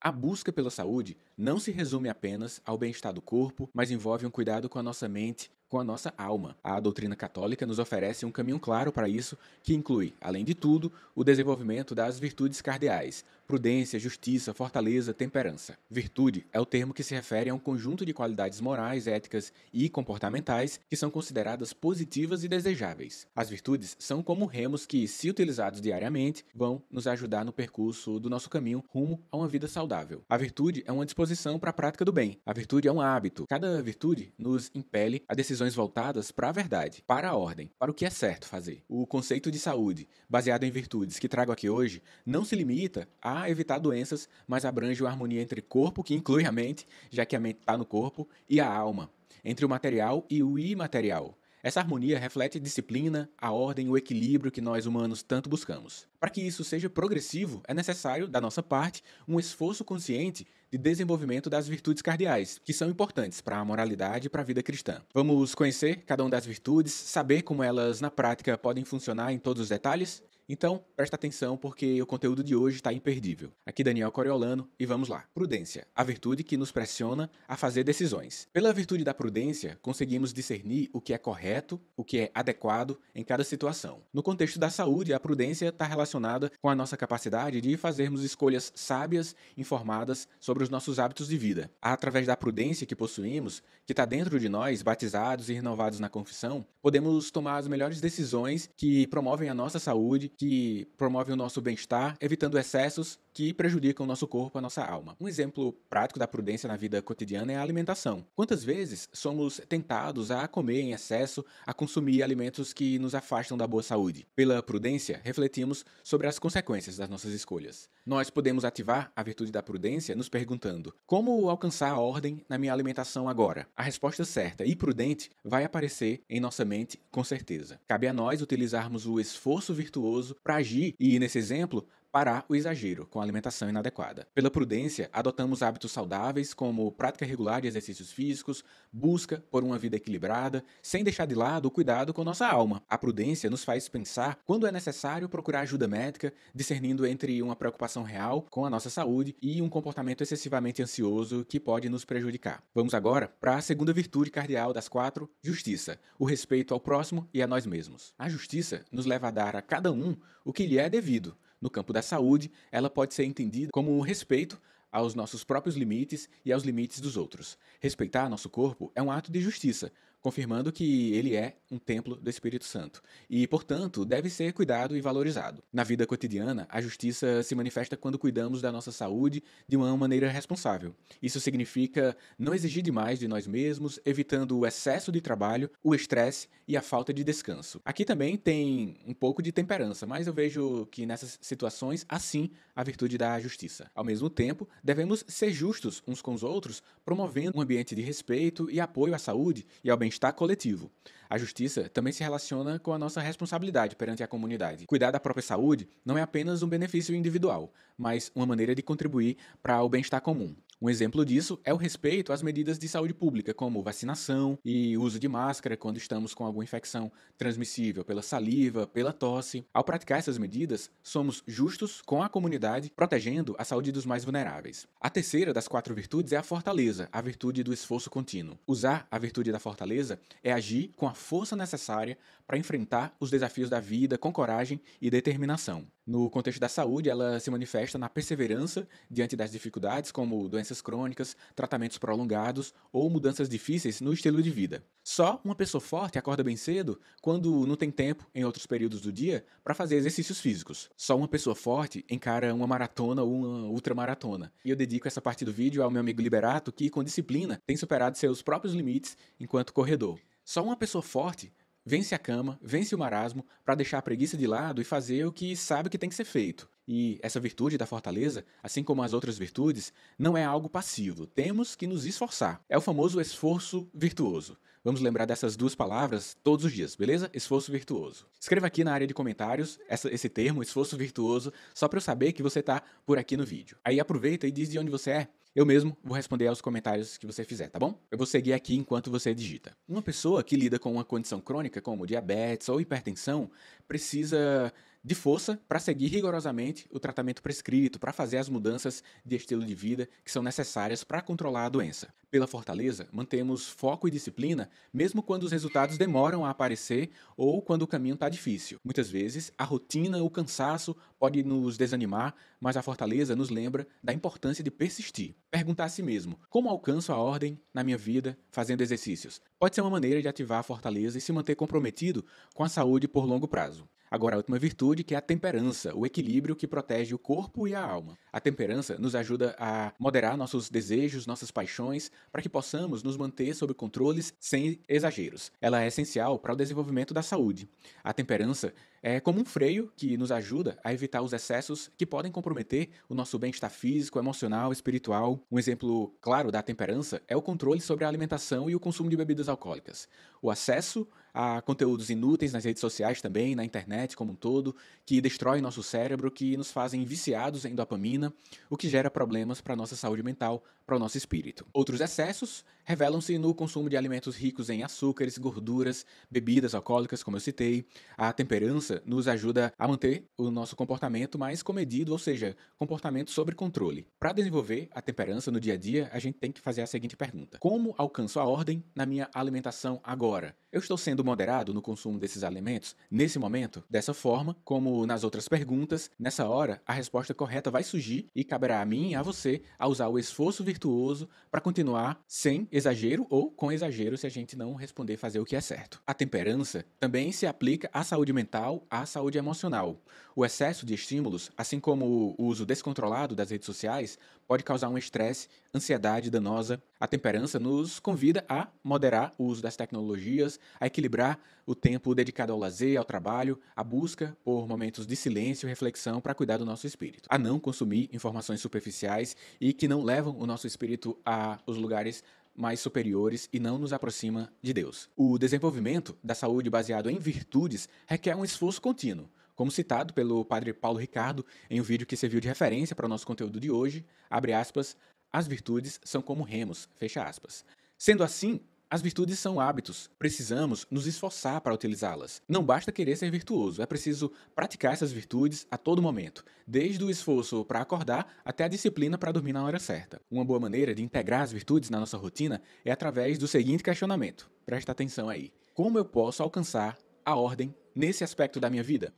A busca pela saúde não se resume apenas ao bem-estar do corpo, mas envolve um cuidado com a nossa mente, com a nossa alma. A doutrina católica nos oferece um caminho claro para isso, que inclui, além de tudo, o desenvolvimento das virtudes cardeais: prudência, justiça, fortaleza, temperança. Virtude é o termo que se refere a um conjunto de qualidades morais, éticas e comportamentais que são consideradas positivas e desejáveis. As virtudes são como remos que, se utilizados diariamente, vão nos ajudar no percurso do nosso caminho rumo a uma vida saudável. A virtude é uma disposição para a prática do bem. A virtude é um hábito. Cada virtude nos impele a decisão decisões voltadas para a verdade, para a ordem, para o que é certo fazer. O conceito de saúde, baseado em virtudes que trago aqui hoje, não se limita a evitar doenças, mas abrange a harmonia entre corpo, que inclui a mente, já que a mente está no corpo, e a alma, entre o material e o imaterial. Essa harmonia reflete disciplina, a ordem, o equilíbrio que nós humanos tanto buscamos. Para que isso seja progressivo, é necessário, da nossa parte, um esforço consciente de desenvolvimento das virtudes cardeais, que são importantes para a moralidade e para a vida cristã. Vamos conhecer cada uma das virtudes, saber como elas na prática podem funcionar em todos os detalhes? Então, presta atenção porque o conteúdo de hoje está imperdível. Aqui Daniel Coriolano e vamos lá. Prudência, a virtude que nos pressiona a fazer decisões. Pela virtude da prudência, conseguimos discernir o que é correto, o que é adequado em cada situação. No contexto da saúde, a prudência está relacionada com a nossa capacidade de fazermos escolhas sábias, informadas sobre sobre os nossos hábitos de vida. Através da prudência que possuímos, que está dentro de nós, batizados e renovados na confissão, podemos tomar as melhores decisões que promovem a nossa saúde, que promovem o nosso bem-estar, evitando excessos que prejudicam o nosso corpo, a nossa alma. Um exemplo prático da prudência na vida cotidiana é a alimentação. Quantas vezes somos tentados a comer em excesso, a consumir alimentos que nos afastam da boa saúde? Pela prudência, refletimos sobre as consequências das nossas escolhas. Nós podemos ativar a virtude da prudência nos perguntando: como alcançar a ordem na minha alimentação agora? A resposta certa e prudente vai aparecer em nossa mente com certeza. Cabe a nós utilizarmos o esforço virtuoso para agir e, nesse exemplo, parar o exagero com a alimentação inadequada. Pela prudência, adotamos hábitos saudáveis como prática regular de exercícios físicos, busca por uma vida equilibrada, sem deixar de lado o cuidado com nossa alma. A prudência nos faz pensar quando é necessário procurar ajuda médica, discernindo entre uma preocupação real com a nossa saúde e um comportamento excessivamente ansioso que pode nos prejudicar. Vamos agora para a segunda virtude cardeal das quatro: justiça, o respeito ao próximo e a nós mesmos. A justiça nos leva a dar a cada um o que lhe é devido no campo da saúde, ela pode ser entendida como o respeito aos nossos próprios limites e aos limites dos outros. Respeitar nosso corpo é um ato de justiça, confirmando que ele é um templo do Espírito Santo e, portanto, deve ser cuidado e valorizado. Na vida cotidiana, a justiça se manifesta quando cuidamos da nossa saúde de uma maneira responsável. Isso significa não exigir demais de nós mesmos, evitando o excesso de trabalho, o estresse e a falta de descanso. Aqui também tem um pouco de temperança, mas eu vejo que nessas situações, assim, a virtude da justiça. Ao mesmo tempo, devemos ser justos uns com os outros, promovendo um ambiente de respeito e apoio à saúde e ao bem está coletivo. A justiça também se relaciona com a nossa responsabilidade perante a comunidade. Cuidar da própria saúde não é apenas um benefício individual, mas uma maneira de contribuir para o bem-estar comum. Um exemplo disso é o respeito às medidas de saúde pública, como vacinação e uso de máscara quando estamos com alguma infecção transmissível pela saliva, pela tosse. Ao praticar essas medidas, somos justos com a comunidade, protegendo a saúde dos mais vulneráveis. A terceira das quatro virtudes é a fortaleza, a virtude do esforço contínuo. Usar a virtude da fortaleza é agir com a força necessária para enfrentar os desafios da vida com coragem e determinação. No contexto da saúde, ela se manifesta na perseverança diante das dificuldades, como doenças crônicas, tratamentos prolongados ou mudanças difíceis no estilo de vida. Só uma pessoa forte acorda bem cedo quando não tem tempo, em outros períodos do dia, para fazer exercícios físicos. Só uma pessoa forte encara uma maratona ou uma ultramaratona. E eu dedico essa parte do vídeo ao meu amigo Liberato, que com disciplina tem superado seus próprios limites enquanto corredor. Só uma pessoa forte vence a cama, vence o marasmo, para deixar a preguiça de lado e fazer o que sabe que tem que ser feito. E essa virtude da fortaleza, assim como as outras virtudes, não é algo passivo. Temos que nos esforçar. É o famoso esforço virtuoso. Vamos lembrar dessas duas palavras todos os dias, beleza? Esforço virtuoso. Escreva aqui na área de comentários essa, esse termo, esforço virtuoso, só para eu saber que você está por aqui no vídeo. Aí aproveita e diz de onde você é. Eu mesmo vou responder aos comentários que você fizer, tá bom? Eu vou seguir aqui enquanto você digita. Uma pessoa que lida com uma condição crônica como diabetes ou hipertensão precisa de força para seguir rigorosamente o tratamento prescrito, para fazer as mudanças de estilo de vida que são necessárias para controlar a doença. Pela fortaleza, mantemos foco e disciplina mesmo quando os resultados demoram a aparecer ou quando o caminho está difícil. Muitas vezes, a rotina, o cansaço pode nos desanimar, mas a fortaleza nos lembra da importância de persistir. Perguntar a si mesmo: como alcanço a ordem na minha vida fazendo exercícios? Pode ser uma maneira de ativar a fortaleza e se manter comprometido com a saúde por longo prazo. Agora, a última virtude, que é a temperança, o equilíbrio que protege o corpo e a alma. A temperança nos ajuda a moderar nossos desejos, nossas paixões, para que possamos nos manter sob controles sem exageros. Ela é essencial para o desenvolvimento da saúde. A temperança é como um freio que nos ajuda a evitar os excessos que podem comprometer o nosso bem-estar físico, emocional, espiritual. Um exemplo claro da temperança é o controle sobre a alimentação e o consumo de bebidas alcoólicas. O acesso a conteúdos inúteis nas redes sociais também, na internet como um todo, que destroem nosso cérebro, que nos fazem viciados em dopamina, o que gera problemas para nossa saúde mental, para o nosso espírito. Outros excessos revelam-se no consumo de alimentos ricos em açúcares, gorduras, bebidas alcoólicas, como eu citei. A temperança nos ajuda a manter o nosso comportamento mais comedido, ou seja, comportamento sobre controle. Para desenvolver a temperança no dia a dia, a gente tem que fazer a seguinte pergunta: Como alcanço a ordem na minha alimentação agora? Eu estou sendo moderado no consumo desses alimentos nesse momento, dessa forma, como nas outras perguntas, nessa hora a resposta correta vai surgir e caberá a mim e a você a usar o esforço virtuoso para continuar sem exagero ou com exagero se a gente não responder fazer o que é certo. A temperança também se aplica à saúde mental, à saúde emocional. O excesso de estímulos, assim como o uso descontrolado das redes sociais, pode causar um estresse, ansiedade danosa, a temperança nos convida a moderar o uso das tecnologias, a equilibrar o tempo dedicado ao lazer, ao trabalho, a busca por momentos de silêncio e reflexão para cuidar do nosso espírito, a não consumir informações superficiais e que não levam o nosso espírito a os lugares mais superiores e não nos aproxima de Deus. O desenvolvimento da saúde baseado em virtudes requer um esforço contínuo, como citado pelo padre Paulo Ricardo em um vídeo que serviu de referência para o nosso conteúdo de hoje, abre aspas, as virtudes são como remos, fecha aspas. Sendo assim, as virtudes são hábitos, precisamos nos esforçar para utilizá-las. Não basta querer ser virtuoso, é preciso praticar essas virtudes a todo momento, desde o esforço para acordar até a disciplina para dormir na hora certa. Uma boa maneira de integrar as virtudes na nossa rotina é através do seguinte questionamento: presta atenção aí. Como eu posso alcançar a ordem nesse aspecto da minha vida?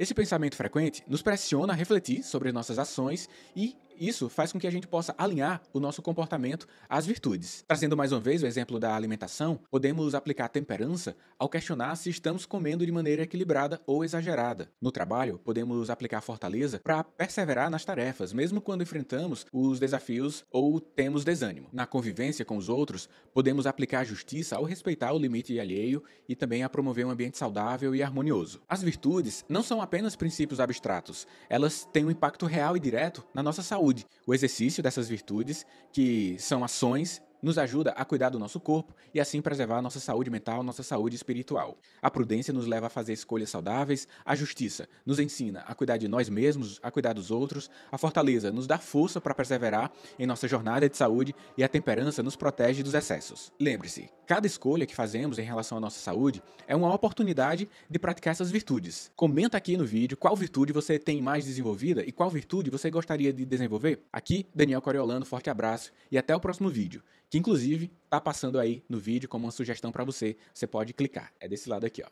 Esse pensamento frequente nos pressiona a refletir sobre nossas ações e isso faz com que a gente possa alinhar o nosso comportamento às virtudes. Trazendo mais uma vez o exemplo da alimentação, podemos aplicar temperança ao questionar se estamos comendo de maneira equilibrada ou exagerada. No trabalho, podemos aplicar fortaleza para perseverar nas tarefas, mesmo quando enfrentamos os desafios ou temos desânimo. Na convivência com os outros, podemos aplicar justiça ao respeitar o limite alheio e também a promover um ambiente saudável e harmonioso. As virtudes não são apenas princípios abstratos, elas têm um impacto real e direto na nossa saúde saúde. O exercício dessas virtudes, que são ações nos ajuda a cuidar do nosso corpo e assim preservar nossa saúde mental, nossa saúde espiritual. A prudência nos leva a fazer escolhas saudáveis, a justiça nos ensina a cuidar de nós mesmos, a cuidar dos outros, a fortaleza nos dá força para perseverar em nossa jornada de saúde e a temperança nos protege dos excessos. Lembre-se, cada escolha que fazemos em relação à nossa saúde é uma oportunidade de praticar essas virtudes. Comenta aqui no vídeo qual virtude você tem mais desenvolvida e qual virtude você gostaria de desenvolver. Aqui, Daniel Coriolano, forte abraço e até o próximo vídeo que inclusive tá passando aí no vídeo como uma sugestão para você. Você pode clicar. É desse lado aqui, ó.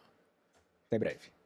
Até breve.